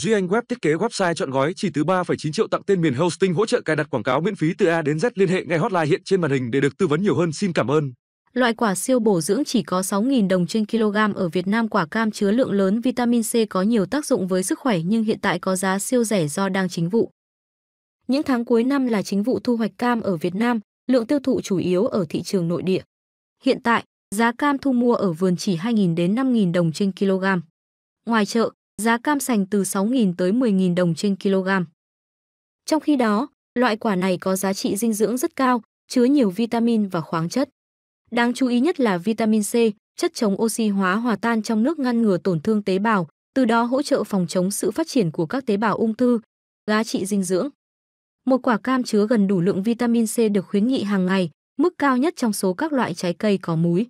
Duy Anh Web thiết kế website chọn gói chỉ từ 3,9 triệu tặng tên miền hosting hỗ trợ cài đặt quảng cáo miễn phí từ A đến Z liên hệ ngay hotline hiện trên màn hình để được tư vấn nhiều hơn. Xin cảm ơn. Loại quả siêu bổ dưỡng chỉ có 6.000 đồng trên kg ở Việt Nam quả cam chứa lượng lớn vitamin C có nhiều tác dụng với sức khỏe nhưng hiện tại có giá siêu rẻ do đang chính vụ. Những tháng cuối năm là chính vụ thu hoạch cam ở Việt Nam, lượng tiêu thụ chủ yếu ở thị trường nội địa. Hiện tại, giá cam thu mua ở vườn chỉ 2.000 đến 5.000 đồng trên kg. Ngoài chợ, giá cam sành từ 6.000 tới 10.000 đồng trên kg. Trong khi đó, loại quả này có giá trị dinh dưỡng rất cao, chứa nhiều vitamin và khoáng chất. Đáng chú ý nhất là vitamin C, chất chống oxy hóa hòa tan trong nước ngăn ngừa tổn thương tế bào, từ đó hỗ trợ phòng chống sự phát triển của các tế bào ung thư. Giá trị dinh dưỡng Một quả cam chứa gần đủ lượng vitamin C được khuyến nghị hàng ngày, mức cao nhất trong số các loại trái cây có múi.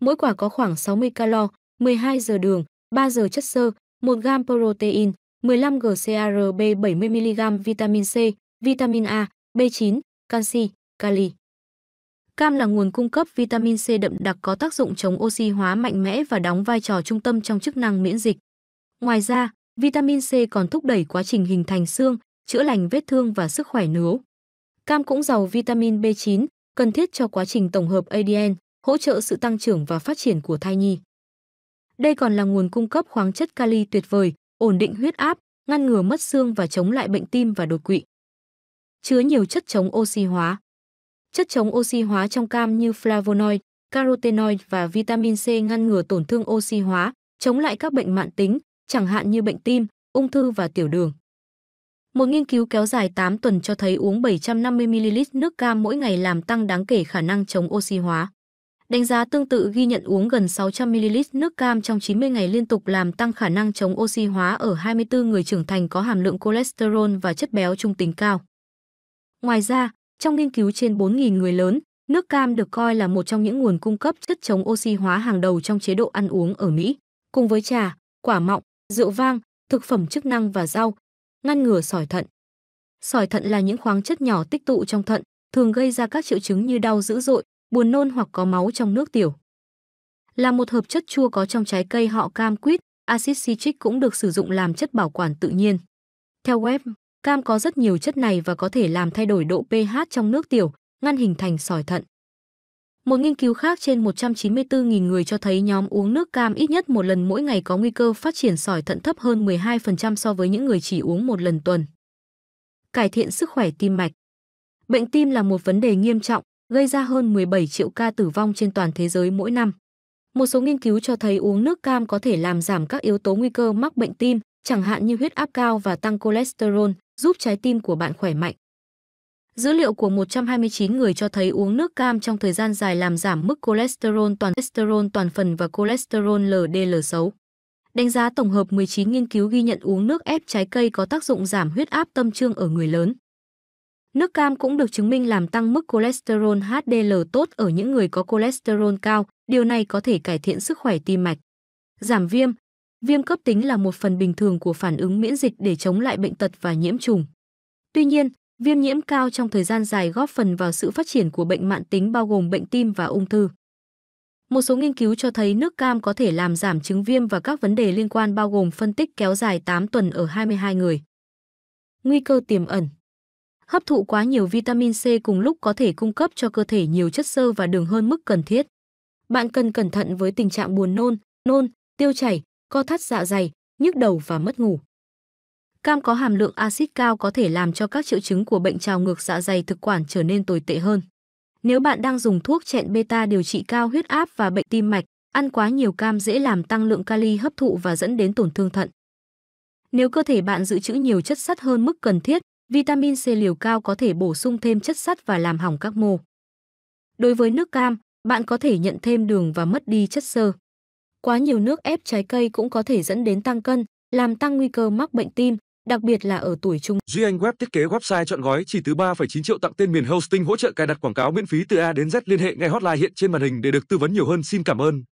Mỗi quả có khoảng 60 calo, 12 giờ đường, 3 giờ chất xơ, 1 gram protein, 15 g CRB 70 mg vitamin C, vitamin A, B9, canxi, kali. Cam là nguồn cung cấp vitamin C đậm đặc có tác dụng chống oxy hóa mạnh mẽ và đóng vai trò trung tâm trong chức năng miễn dịch. Ngoài ra, vitamin C còn thúc đẩy quá trình hình thành xương, chữa lành vết thương và sức khỏe nướu. Cam cũng giàu vitamin B9, cần thiết cho quá trình tổng hợp ADN, hỗ trợ sự tăng trưởng và phát triển của thai nhi. Đây còn là nguồn cung cấp khoáng chất kali tuyệt vời, ổn định huyết áp, ngăn ngừa mất xương và chống lại bệnh tim và đột quỵ. Chứa nhiều chất chống oxy hóa. Chất chống oxy hóa trong cam như flavonoid, carotenoid và vitamin C ngăn ngừa tổn thương oxy hóa, chống lại các bệnh mạn tính, chẳng hạn như bệnh tim, ung thư và tiểu đường. Một nghiên cứu kéo dài 8 tuần cho thấy uống 750ml nước cam mỗi ngày làm tăng đáng kể khả năng chống oxy hóa. Đánh giá tương tự ghi nhận uống gần 600ml nước cam trong 90 ngày liên tục làm tăng khả năng chống oxy hóa ở 24 người trưởng thành có hàm lượng cholesterol và chất béo trung tính cao. Ngoài ra, trong nghiên cứu trên 4.000 người lớn, nước cam được coi là một trong những nguồn cung cấp chất chống oxy hóa hàng đầu trong chế độ ăn uống ở Mỹ, cùng với trà, quả mọng, rượu vang, thực phẩm chức năng và rau, ngăn ngừa sỏi thận. Sỏi thận là những khoáng chất nhỏ tích tụ trong thận, thường gây ra các triệu chứng như đau dữ dội, buồn nôn hoặc có máu trong nước tiểu. Là một hợp chất chua có trong trái cây họ cam quýt, axit citric cũng được sử dụng làm chất bảo quản tự nhiên. Theo web, cam có rất nhiều chất này và có thể làm thay đổi độ pH trong nước tiểu, ngăn hình thành sỏi thận. Một nghiên cứu khác trên 194.000 người cho thấy nhóm uống nước cam ít nhất một lần mỗi ngày có nguy cơ phát triển sỏi thận thấp hơn 12% so với những người chỉ uống một lần tuần. Cải thiện sức khỏe tim mạch Bệnh tim là một vấn đề nghiêm trọng, gây ra hơn 17 triệu ca tử vong trên toàn thế giới mỗi năm. Một số nghiên cứu cho thấy uống nước cam có thể làm giảm các yếu tố nguy cơ mắc bệnh tim, chẳng hạn như huyết áp cao và tăng cholesterol, giúp trái tim của bạn khỏe mạnh. Dữ liệu của 129 người cho thấy uống nước cam trong thời gian dài làm giảm mức cholesterol toàn cholesterol toàn phần và cholesterol LDL xấu. Đánh giá tổng hợp 19 nghiên cứu ghi nhận uống nước ép trái cây có tác dụng giảm huyết áp tâm trương ở người lớn. Nước cam cũng được chứng minh làm tăng mức cholesterol HDL tốt ở những người có cholesterol cao, điều này có thể cải thiện sức khỏe tim mạch. Giảm viêm Viêm cấp tính là một phần bình thường của phản ứng miễn dịch để chống lại bệnh tật và nhiễm trùng. Tuy nhiên, viêm nhiễm cao trong thời gian dài góp phần vào sự phát triển của bệnh mạng tính bao gồm bệnh tim và ung thư. Một số nghiên cứu cho thấy nước cam có thể làm giảm chứng viêm và các vấn đề liên quan bao gồm phân tích kéo dài 8 tuần ở 22 người. Nguy cơ tiềm ẩn Hấp thụ quá nhiều vitamin C cùng lúc có thể cung cấp cho cơ thể nhiều chất xơ và đường hơn mức cần thiết. Bạn cần cẩn thận với tình trạng buồn nôn, nôn, tiêu chảy, co thắt dạ dày, nhức đầu và mất ngủ. Cam có hàm lượng axit cao có thể làm cho các triệu chứng của bệnh trào ngược dạ dày thực quản trở nên tồi tệ hơn. Nếu bạn đang dùng thuốc chẹn beta điều trị cao huyết áp và bệnh tim mạch, ăn quá nhiều cam dễ làm tăng lượng kali hấp thụ và dẫn đến tổn thương thận. Nếu cơ thể bạn dự trữ nhiều chất sắt hơn mức cần thiết, Vitamin C liều cao có thể bổ sung thêm chất sắt và làm hỏng các mô. Đối với nước cam, bạn có thể nhận thêm đường và mất đi chất xơ. Quá nhiều nước ép trái cây cũng có thể dẫn đến tăng cân, làm tăng nguy cơ mắc bệnh tim, đặc biệt là ở tuổi trung. Duy Anh Web thiết kế website chọn gói chỉ từ 3,9 triệu tặng tên miền hosting hỗ trợ cài đặt quảng cáo miễn phí từ A đến Z liên hệ ngay hotline hiện trên màn hình để được tư vấn nhiều hơn. Xin cảm ơn.